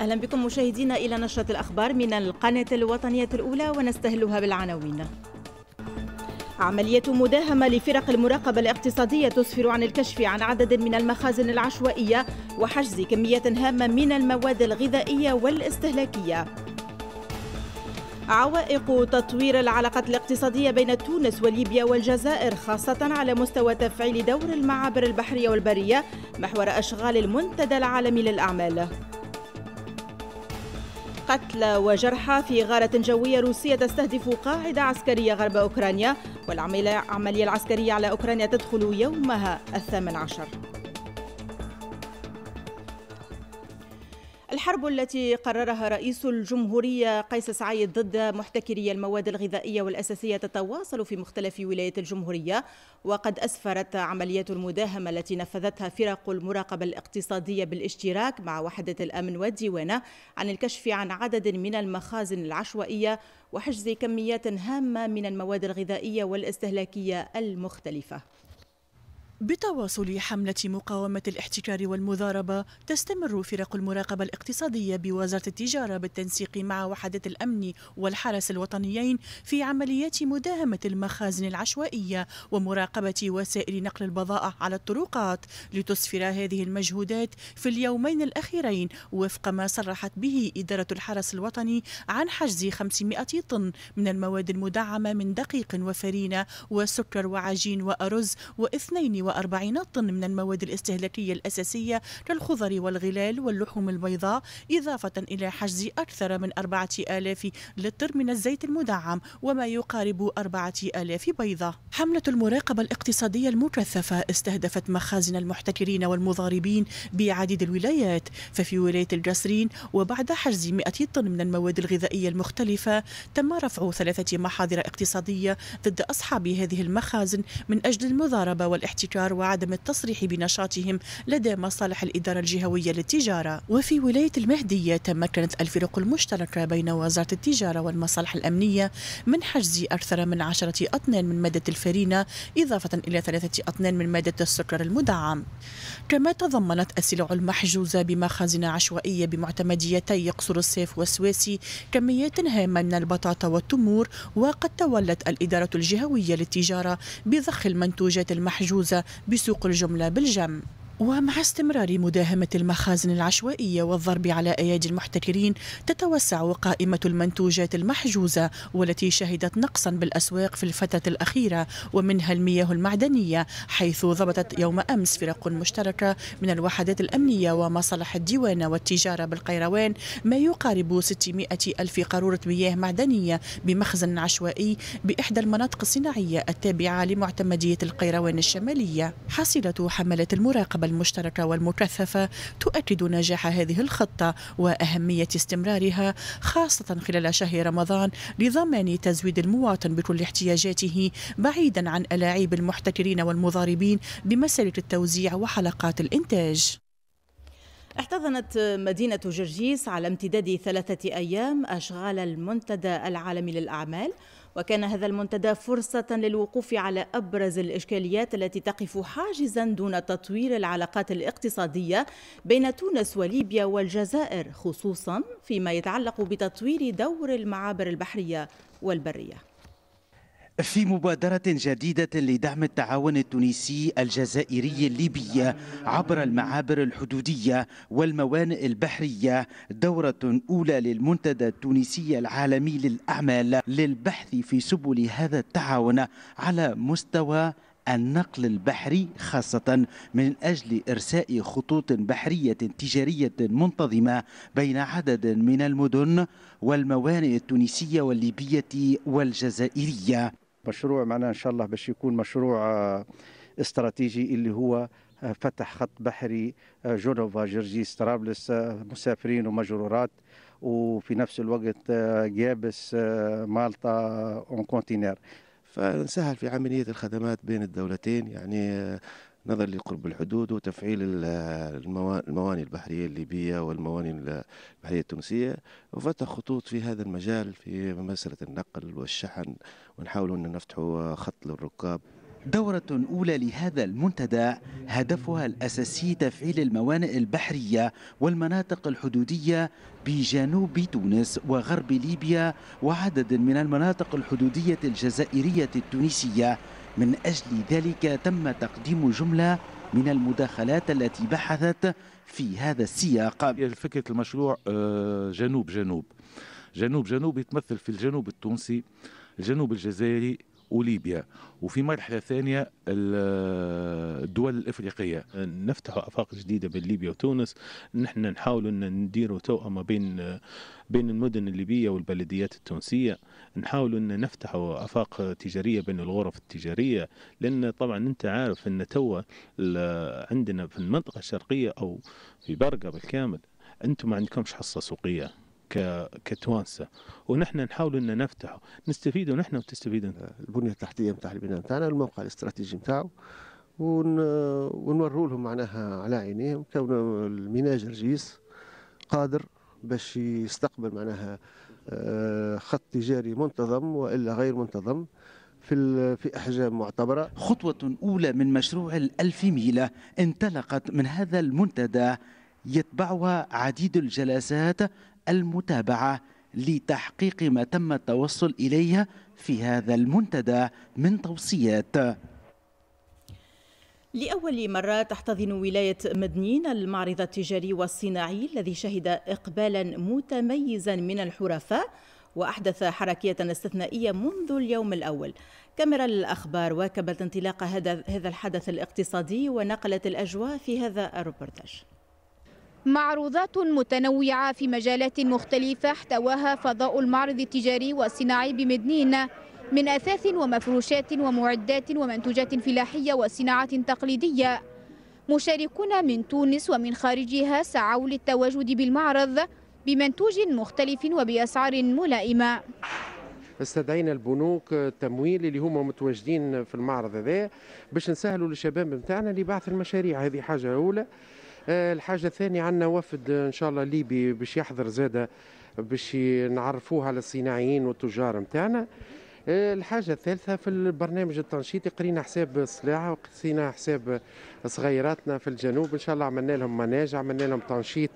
أهلا بكم مشاهدينا إلى نشرة الأخبار من القناة الوطنية الأولى ونستهلها بالعناوين عملية مداهمة لفرق المراقبة الاقتصادية تسفر عن الكشف عن عدد من المخازن العشوائية وحجز كميات هامة من المواد الغذائية والاستهلاكية عوائق تطوير العلاقات الاقتصادية بين تونس وليبيا والجزائر خاصة على مستوى تفعيل دور المعابر البحرية والبرية محور أشغال المنتدى العالمي للأعمال قتلى وجرحى في غارة جوية روسية تستهدف قاعدة عسكرية غرب أوكرانيا والعملية العسكرية على أوكرانيا تدخل يومها الثامن عشر الحرب التي قررها رئيس الجمهورية قيس سعيد ضد محتكري المواد الغذائية والأساسية تتواصل في مختلف ولايات الجمهورية وقد أسفرت عمليات المداهمة التي نفذتها فرق المراقبة الاقتصادية بالاشتراك مع وحدة الأمن والديوانة عن الكشف عن عدد من المخازن العشوائية وحجز كميات هامة من المواد الغذائية والاستهلاكية المختلفة بتواصل حملة مقاومة الاحتكار والمضاربة تستمر فرق المراقبة الاقتصادية بوزارة التجارة بالتنسيق مع وحدة الأمن والحرس الوطنيين في عمليات مداهمة المخازن العشوائية ومراقبة وسائل نقل البضائع على الطرقات لتسفر هذه المجهودات في اليومين الأخيرين وفق ما صرحت به إدارة الحرس الوطني عن حجز 500 طن من المواد المدعمة من دقيق وفرينة وسكر وعجين وأرز واثنين 140 طن من المواد الاستهلاكية الأساسية كالخضر والغلال واللحوم البيضاء إضافة إلى حجز أكثر من 4000 لتر من الزيت المدعم وما يقارب 4000 بيضة حملة المراقبة الاقتصادية المكثفة استهدفت مخازن المحتكرين والمضاربين بعديد الولايات ففي ولاية الجسرين وبعد حجز 100 طن من المواد الغذائية المختلفة تم رفع ثلاثة محاضر اقتصادية ضد أصحاب هذه المخازن من أجل المضاربة والاحتكار الأفكار وعدم التصريح بنشاطهم لدى مصالح الإدارة الجهوية للتجارة وفي ولاية المهدية تمكنت الفرق المشتركة بين وزارة التجارة والمصالح الأمنية من حجز أكثر من عشرة أطنان من مادة الفرينة إضافة إلى ثلاثة أطنان من مادة السكر المدعم كما تضمنت السلع المحجوزة بمخازن عشوائية بمعتمديتي قصر السيف والسويسي كميات هامة من البطاطا والتمور وقد تولت الإدارة الجهوية للتجارة بضخ المنتوجات المحجوزة بسوق الجملة بالجم ومع استمرار مداهمة المخازن العشوائية والضرب على أيادي المحتكرين تتوسع قائمة المنتوجات المحجوزة والتي شهدت نقصا بالأسواق في الفترة الأخيرة ومنها المياه المعدنية حيث ضبطت يوم أمس فرق مشتركة من الوحدات الأمنية ومصالح الديوانة والتجارة بالقيروان ما يقارب 600 ألف قارورة مياه معدنية بمخزن عشوائي بإحدى المناطق الصناعية التابعة لمعتمدية القيروان الشمالية حاصلة حملة المراقبة المشتركة والمكثفة تؤكد نجاح هذه الخطة وأهمية استمرارها خاصة خلال شهر رمضان لضمان تزويد المواطن بكل احتياجاته بعيدا عن ألاعيب المحتكرين والمضاربين بمسالك التوزيع وحلقات الإنتاج احتضنت مدينة جرجيس على امتداد ثلاثة أيام أشغال المنتدى العالمي للأعمال وكان هذا المنتدى فرصة للوقوف على أبرز الإشكاليات التي تقف حاجزا دون تطوير العلاقات الاقتصادية بين تونس وليبيا والجزائر خصوصا فيما يتعلق بتطوير دور المعابر البحرية والبرية في مبادرة جديدة لدعم التعاون التونسي الجزائري الليبي عبر المعابر الحدودية والموانئ البحرية دورة أولى للمنتدى التونسي العالمي للأعمال للبحث في سبل هذا التعاون على مستوى النقل البحري خاصة من أجل إرساء خطوط بحرية تجارية منتظمة بين عدد من المدن والموانئ التونسية والليبية والجزائرية مشروع معناه ان شاء الله باش يكون مشروع آه، استراتيجي اللي هو آه، فتح خط بحري آه، جنوفا جرجيس طرابلس مسافرين ومجرورات وفي نفس الوقت جابس مالطا اون كونتينير فنسهل في عملية الخدمات بين الدولتين يعني نظرا لقرب الحدود وتفعيل المواني البحرية الليبية والمواني البحرية التونسية وفتح خطوط في هذا المجال في مسألة النقل والشحن ونحاول أن نفتح خط للركاب دورة أولى لهذا المنتدى هدفها الأساسي تفعيل الموانئ البحرية والمناطق الحدودية بجنوب تونس وغرب ليبيا وعدد من المناطق الحدودية الجزائرية التونسية من أجل ذلك تم تقديم جملة من المداخلات التي بحثت في هذا السياق فكرة المشروع آه، جنوب جنوب جنوب جنوب يتمثل في الجنوب التونسي الجنوب الجزائري وليبيا وفي مرحله ثانيه الدول الافريقيه نفتح افاق جديده بين ليبيا وتونس نحن نحاول ان نديروا توأمه بين بين المدن الليبيه والبلديات التونسيه نحاول ان نفتحوا افاق تجاريه بين الغرف التجاريه لان طبعا انت عارف ان توا عندنا في المنطقه الشرقيه او في برقه بالكامل انتم ما عندكمش حصه سوقيه كتوانسه ونحن نحاول ان نفتحه نستفيدوا نحن وتستفيدوا البنيه التحتيه نتاع البناء نتاعنا الموقع الاستراتيجي نتاعو ون... ونوروا لهم معناها على عينيهم كون الميناء جرجيس قادر باش يستقبل معناها آه، خط تجاري منتظم والا غير منتظم في في احجام معتبره. خطوه اولى من مشروع الألف ميله انطلقت من هذا المنتدى يتبعها عديد الجلسات المتابعة لتحقيق ما تم التوصل إليه في هذا المنتدى من توصيات لأول مرة تحتضن ولاية مدنين المعرض التجاري والصناعي الذي شهد إقبالا متميزا من الحرفاء وأحدث حركية استثنائية منذ اليوم الأول كاميرا الأخبار واكبت انطلاق هذا الحدث الاقتصادي ونقلت الأجواء في هذا الروبرتاج معروضات متنوعة في مجالات مختلفة احتواها فضاء المعرض التجاري والصناعي بمدنين من أثاث ومفروشات ومعدات ومنتوجات فلاحية وصناعة تقليدية مشاركون من تونس ومن خارجها سعوا للتواجد بالمعرض بمنتوج مختلف وبأسعار ملائمة استدعينا البنوك التمويل اللي هما متواجدين في المعرض هذا باش نسهلوا للشباب نتاعنا لبعث المشاريع هذه حاجه اولى آه، الحاجه الثانيه عندنا وفد آه، ان شاء الله ليبي باش يحضر زاده باش نعرفوه على الصناعيين والتجار نتاعنا آه، الحاجه الثالثه في البرنامج التنشيطي قرينا حساب الصلاعه وقسينا حساب صغيراتنا في الجنوب ان شاء الله عملنا لهم مناج عملنا لهم تنشيط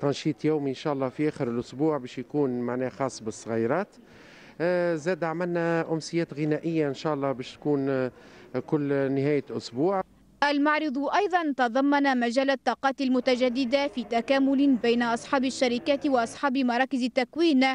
تنشيط يومي ان شاء الله في اخر الاسبوع باش يكون معناه خاص بالصغيرات زاد عملنا امسيات غنائيه ان شاء الله باش تكون كل نهايه اسبوع المعرض أيضا تضمن مجال الطاقات المتجددة في تكامل بين أصحاب الشركات وأصحاب مراكز التكوين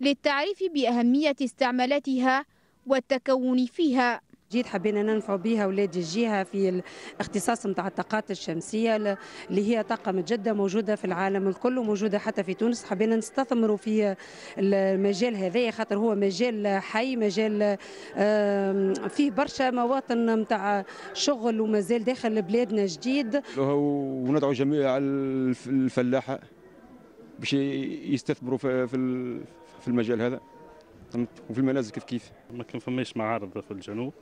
للتعريف بأهمية استعمالاتها والتكون فيها جديد حبينا ننفعوا بها اولاد الجهه في الاختصاص نتاع الطاقات الشمسيه اللي هي طاقه متجدده موجوده في العالم الكل وموجوده حتى في تونس حبينا نستثمروا في المجال هذايا خاطر هو مجال حي مجال فيه برشا مواطن نتاع شغل ومازال داخل بلادنا جديد وندعو جميع الفلاحه باش يستثمروا في المجال هذا وفي المنازل كيف كيف ما كان فماش معارض في الجنوب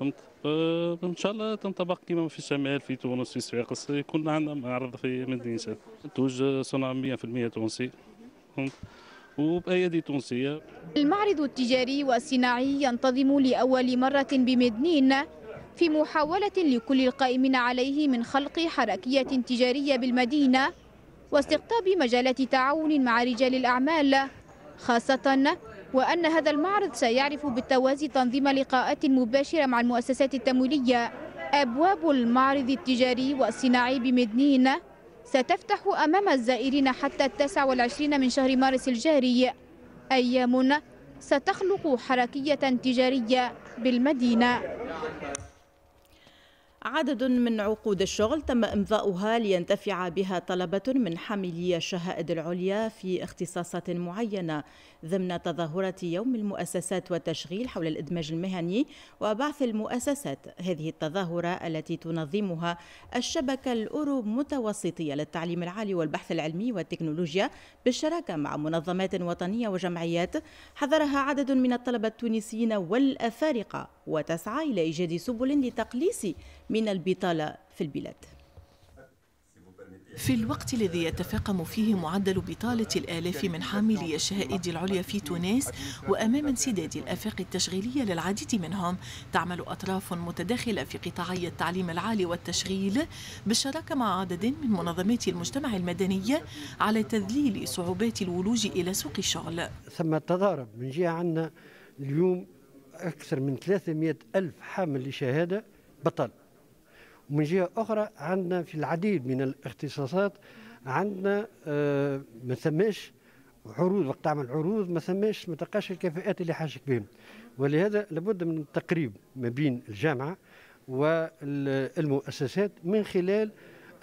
فهمت آه، ان شاء الله تنطبق كما في الشمال في تونس في صفاقس يكون عندنا معرض في مدينه تنتج صنع 100% تونسي فهمت وبأيادي تونسية المعرض التجاري والصناعي ينتظم لأول مرة بمدنين في محاولة لكل القائمين عليه من خلق حركية تجارية بالمدينة واستقطاب مجالات تعاون مع رجال الأعمال خاصة وأن هذا المعرض سيعرف بالتوازي تنظيم لقاءات مباشرة مع المؤسسات التمويلية أبواب المعرض التجاري والصناعي بمدنين ستفتح أمام الزائرين حتى التاسع والعشرين من شهر مارس الجاري أيام ستخلق حركية تجارية بالمدينة عدد من عقود الشغل تم إمضاؤها لينتفع بها طلبة من حاملي الشهائد العليا في اختصاصات معينة ضمن تظاهرة يوم المؤسسات والتشغيل حول الإدماج المهني وبعث المؤسسات هذه التظاهرة التي تنظمها الشبكة الأورو متوسطية للتعليم العالي والبحث العلمي والتكنولوجيا بالشراكة مع منظمات وطنية وجمعيات حضرها عدد من الطلبة التونسيين والأفارقة وتسعى إلى إيجاد سبل لتقليص من من البطالة في البلاد في الوقت الذي يتفاقم فيه معدل بطالة الآلاف من حاملي الشهائد العليا في تونس وأمام انسداد الآفاق التشغيلية للعديد منهم تعمل أطراف متداخلة في قطاعي التعليم العالي والتشغيل بالشراكة مع عدد من منظمات المجتمع المدني على تذليل صعوبات الولوج إلى سوق الشغل ثم تضارب من جهة عندنا اليوم أكثر من 300 ألف حامل لشهادة بطل ومن جهه اخرى عندنا في العديد من الاختصاصات عندنا آه، ما ثماش عروض وقت تعمل عروض ما ثماش ما تلقاش الكفاءات اللي حاجتك بهم ولهذا لابد من التقريب ما بين الجامعه والمؤسسات من خلال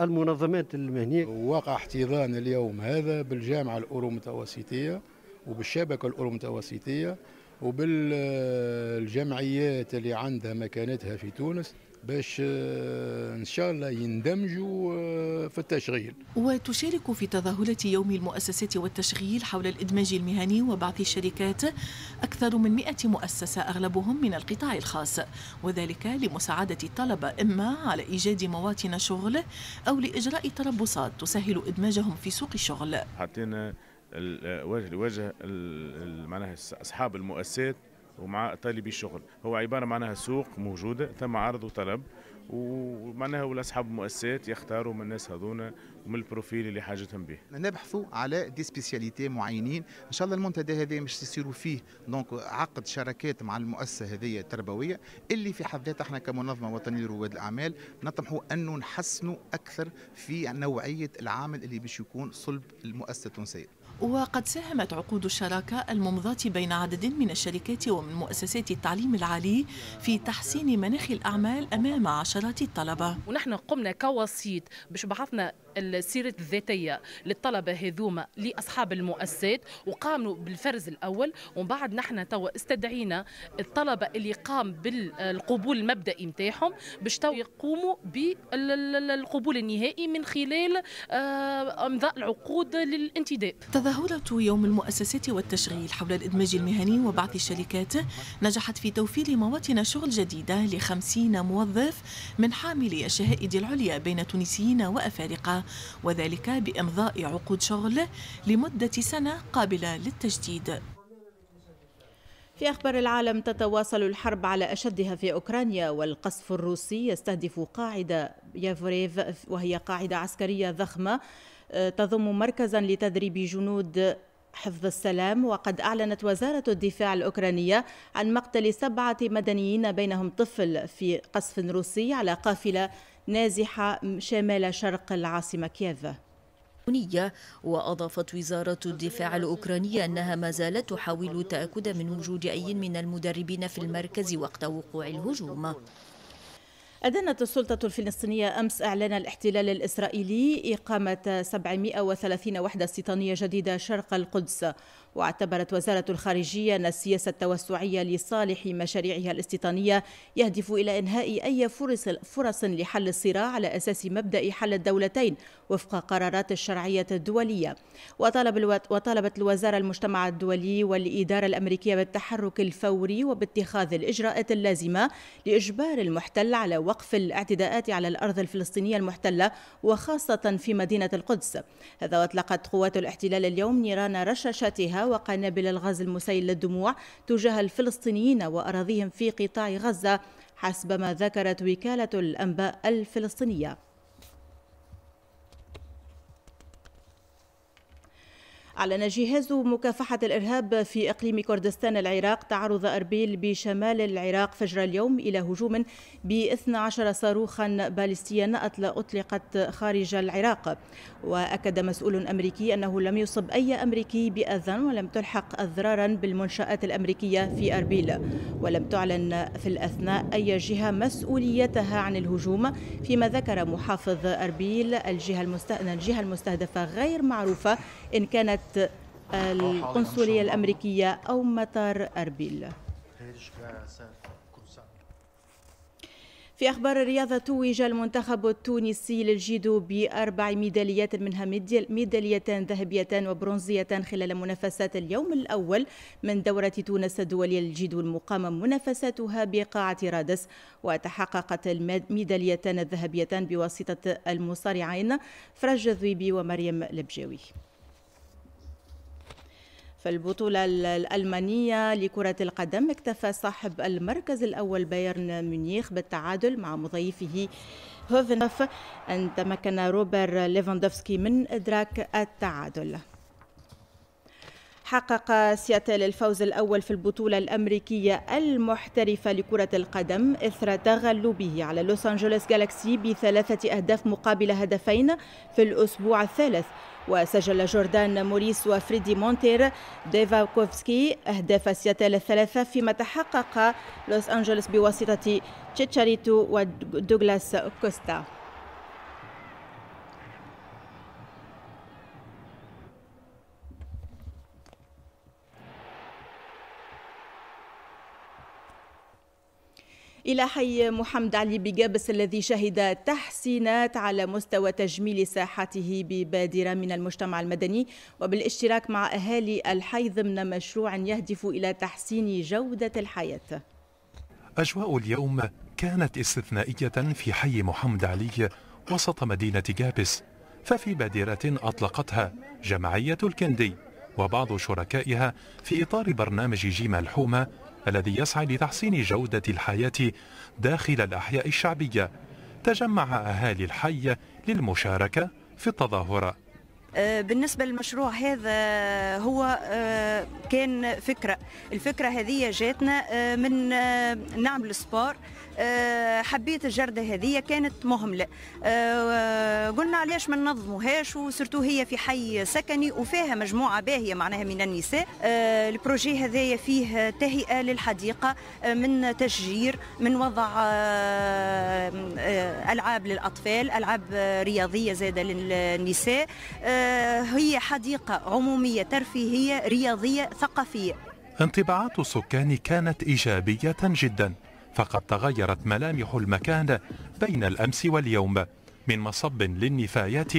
المنظمات المهنيه وقع احتضان اليوم هذا بالجامعه الاورومتوسطيه وبالشبكه الاورومتوسطيه وبالجمعيات اللي عندها مكانتها في تونس باش آه، ان شاء الله يندمجوا آه، في التشغيل. وتشارك في تظاهرة يوم المؤسسات والتشغيل حول الادماج المهني وبعث الشركات اكثر من 100 مؤسسة اغلبهم من القطاع الخاص وذلك لمساعدة الطلبة اما على ايجاد مواطن شغل او لاجراء تربصات تسهل ادماجهم في سوق الشغل. حطينا آه، وجه لوجه معناها اصحاب المؤسسات ومعاه طالبي الشغل هو عباره معناها سوق موجوده ثم عرض وطلب ومعناها ولا اصحاب مؤسسات يختاروا من الناس هذونا ومن البروفيل اللي حاجتهم به. نبحثوا على دي سبيسياليتي معينين، ان شاء الله المنتدى هذا مش يصيروا فيه دونك عقد شراكات مع المؤسسه هذه التربويه اللي في حد ذاتها احنا كمنظمه وطنيه لرواد الاعمال نطمحوا انه نحسنوا اكثر في نوعيه العامل اللي باش يكون صلب المؤسسه التونسيه. وقد ساهمت عقود الشراكة الممضاة بين عدد من الشركات ومن مؤسسات التعليم العالي في تحسين مناخ الأعمال أمام عشرات الطلبة ونحن قمنا كوسيط باش بعثنا السيرة الذاتية للطلبة هذوما لأصحاب المؤسسات وقاموا بالفرز الأول ومن بعد نحن توا استدعينا الطلبة اللي قام بالقبول المبدئي نتاعهم باش توا يقوموا بالقبول النهائي من خلال آه، امضاء العقود للانتداب تظاهرة يوم المؤسسات والتشغيل حول الإدماج المهني وبعث الشركات نجحت في توفير مواطن شغل جديدة لخمسين موظف من حاملي الشهائد العليا بين تونسيين وأفارقة وذلك بإمضاء عقود شغل لمدة سنة قابلة للتجديد في أخبار العالم تتواصل الحرب على أشدها في أوكرانيا والقصف الروسي يستهدف قاعدة يافريف وهي قاعدة عسكرية ضخمة تضم مركزا لتدريب جنود حفظ السلام وقد أعلنت وزارة الدفاع الأوكرانية عن مقتل سبعة مدنيين بينهم طفل في قصف روسي على قافلة نازحة شمال شرق العاصمة كييف وأضافت وزارة الدفاع الأوكرانية أنها ما زالت تحاول التأكد من وجود أي من المدربين في المركز وقت وقوع الهجوم أدانت السلطة الفلسطينية أمس إعلان الاحتلال الإسرائيلي إقامة 730 وحدة استيطانية جديدة شرق القدس واعتبرت وزارة الخارجية أن السياسة التوسعية لصالح مشاريعها الاستيطانية يهدف إلى إنهاء أي فرص, فرص لحل الصراع على أساس مبدأ حل الدولتين وفق قرارات الشرعية الدولية وطالب الو... وطالبت الوزارة المجتمع الدولي والإدارة الأمريكية بالتحرك الفوري وباتخاذ الإجراءات اللازمة لإجبار المحتل على وقت وقف الاعتداءات على الأرض الفلسطينية المحتلة وخاصة في مدينة القدس هذا وأطلقت قوات الاحتلال اليوم نيران رشاشاتها وقنابل الغاز المسيل للدموع تجاه الفلسطينيين وأراضيهم في قطاع غزة حسب ما ذكرت وكالة الأنباء الفلسطينية أعلن جهاز مكافحة الإرهاب في إقليم كردستان العراق تعرض أربيل بشمال العراق فجر اليوم إلى هجوم ب 12 صاروخا باليستيا أطلقت خارج العراق وأكد مسؤول أمريكي أنه لم يصب أي أمريكي بأذى ولم تلحق أضرارا بالمنشآت الأمريكية في أربيل ولم تعلن في الأثناء أي جهة مسؤوليتها عن الهجوم فيما ذكر محافظ أربيل الجهة المستهدفة غير معروفة إن كانت القنصلية الأمريكية أو مطار أربيل في أخبار الرياضة توج المنتخب التونسي للجيدو بأربع ميداليات منها ميداليتان ذهبيتان وبرونزيتان خلال منافسات اليوم الأول من دورة تونس الدولية للجيدو المقامة منافساتها بقاعة رادس وتحققت الميداليتان الذهبيتان بواسطة المصارعين فرج الذويبي ومريم لبجاوي فالبطولة الألمانية لكرة القدم اكتفى صاحب المركز الأول بايرن ميونيخ بالتعادل مع مضيفه هوفنهوف أن تمكن روبر ليفاندوفسكي من إدراك التعادل حقق سياتل الفوز الأول في البطولة الأمريكية المحترفة لكرة القدم إثر تغلبه على لوس أنجلوس جالاكسي بثلاثة أهداف مقابل هدفين في الأسبوع الثالث وسجل جوردان موريس وفريدي مونتير ديفاكوفسكي أهداف سياتل الثلاثة فيما تحقق لوس أنجلوس بواسطة تشيتشاريتو ودوغلاس كوستا إلى حي محمد علي بجابس الذي شهد تحسينات على مستوى تجميل ساحته ببادرة من المجتمع المدني وبالاشتراك مع أهالي الحي ضمن مشروع يهدف إلى تحسين جودة الحياة أجواء اليوم كانت استثنائية في حي محمد علي وسط مدينة جابس ففي بادرة أطلقتها جمعية الكندي وبعض شركائها في إطار برنامج جيم الحومة الذي يسعى لتحسين جودة الحياة داخل الأحياء الشعبية تجمع أهالي الحي للمشاركة في التظاهرة أه، بالنسبة للمشروع هذا أه، هو أه، كان فكرة الفكرة هذه جاتنا من نعمل سبور آه، حبيت الجرده هذه كانت مهمله آه، قلنا علاش ما ننظموهاش وسرتو هي في حي سكني وفيها مجموعه باهيه معناها من النساء آه، البروجي هذايا فيه تهيئه للحديقه من تشجير من وضع العاب للاطفال العاب رياضيه زاده للنساء هي حديقه عموميه ترفيهيه رياضيه ثقافيه انطباعات السكان كانت ايجابيه جدا فقد تغيرت ملامح المكان بين الأمس واليوم من مصب للنفايات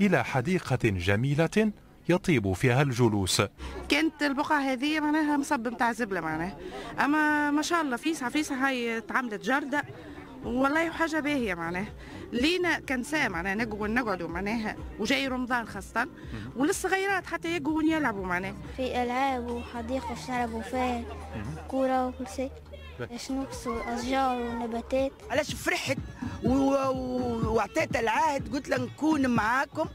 إلى حديقة جميلة يطيب فيها الجلوس كانت البقعة هذه معناها مصب متاع زبلة معناها أما ما شاء الله فيسعة فيسعة هاي تعملت جردة والله حاجة باهية معناها لينا كنساء معناها نقعدوا نقعدوا معناها وجاي رمضان خاصة وللصغيرات حتى يقعدوا يلعبوا معناها في ألعاب وحديقة نلعبوا فيها كورة وكل شيء نقصوا واشجار ونباتات علاش فرحت وعطيت العهد قلت لها نكون معاكم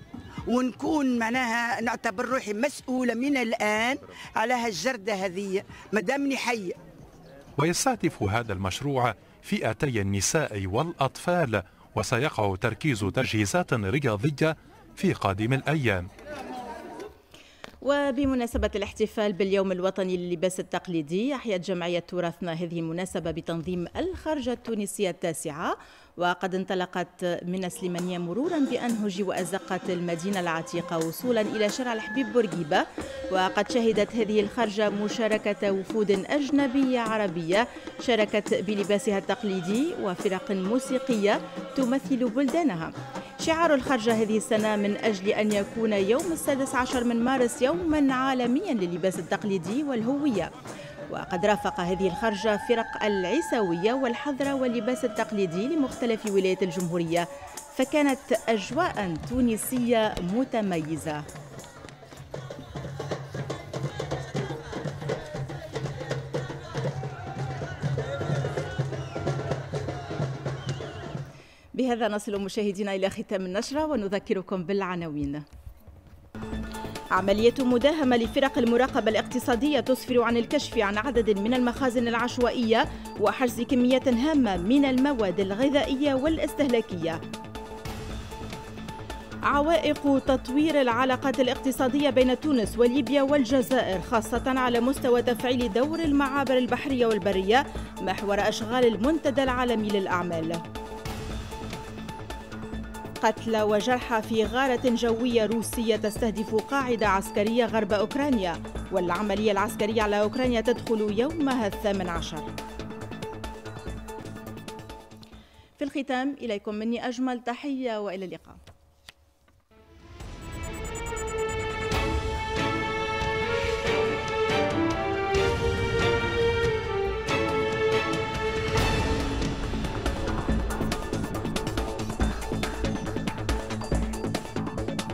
ونكون معناها نعتبر روحي مسؤوله من الان على هالجرده هذه ما دامني حيه ويستهدف هذا المشروع فئتي النساء والاطفال وسيقع تركيز تجهيزات رياضيه في قادم الايام وبمناسبة الاحتفال باليوم الوطني للباس التقليدي أحيت جمعية تراثنا هذه المناسبة بتنظيم الخرجة التونسية التاسعة وقد انطلقت من سليمانية مرورا بأنهج وأزقة المدينة العتيقة وصولا إلى شارع الحبيب بورقيبة وقد شهدت هذه الخرجة مشاركة وفود أجنبية عربية شاركت بلباسها التقليدي وفرق موسيقية تمثل بلدانها شعار الخرجة هذه السنة من أجل أن يكون يوم السادس عشر من مارس يوما عالميا للباس التقليدي والهوية وقد رافق هذه الخرجة فرق العساوية والحضرة واللباس التقليدي لمختلف ولايات الجمهورية فكانت أجواء تونسية متميزة بهذا نصل مشاهدينا إلى ختام النشرة ونذكركم بالعناوين عملية مداهمة لفرق المراقبة الاقتصادية تسفر عن الكشف عن عدد من المخازن العشوائية وحجز كميات هامة من المواد الغذائية والاستهلاكية. عوائق تطوير العلاقات الاقتصادية بين تونس وليبيا والجزائر خاصة على مستوى تفعيل دور المعابر البحرية والبرية محور أشغال المنتدى العالمي للأعمال. قتلى وجرحى في غارة جوية روسية تستهدف قاعدة عسكرية غرب أوكرانيا والعملية العسكرية على أوكرانيا تدخل يومها الثامن عشر في الختام إليكم مني أجمل تحية وإلى اللقاء